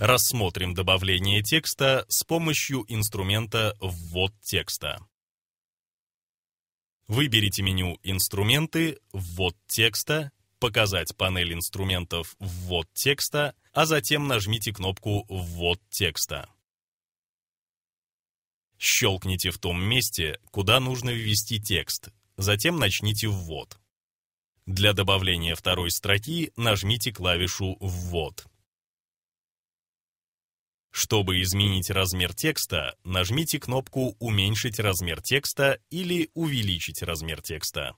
Рассмотрим добавление текста с помощью инструмента «Ввод текста». Выберите меню «Инструменты», «Ввод текста», «Показать панель инструментов ввод текста», а затем нажмите кнопку «Ввод текста». Щелкните в том месте, куда нужно ввести текст, затем начните ввод. Для добавления второй строки нажмите клавишу «Ввод». Чтобы изменить размер текста, нажмите кнопку «Уменьшить размер текста» или «Увеличить размер текста».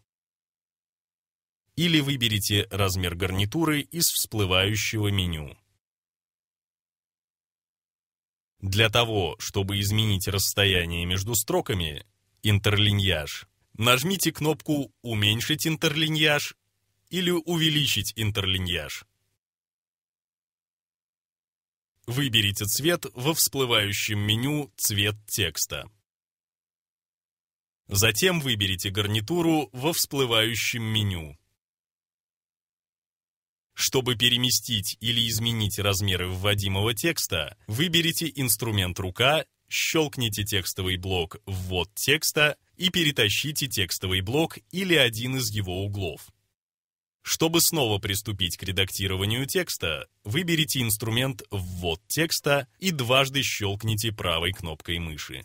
Или выберите размер гарнитуры из всплывающего меню. Для того, чтобы изменить расстояние между строками, интерлиньяж, нажмите кнопку «Уменьшить интерлиньяж» или «Увеличить интерлиньяж». Выберите цвет во всплывающем меню «Цвет текста». Затем выберите гарнитуру во всплывающем меню. Чтобы переместить или изменить размеры вводимого текста, выберите инструмент «Рука», щелкните текстовый блок «Ввод текста» и перетащите текстовый блок или один из его углов. Чтобы снова приступить к редактированию текста, выберите инструмент «Ввод текста» и дважды щелкните правой кнопкой мыши.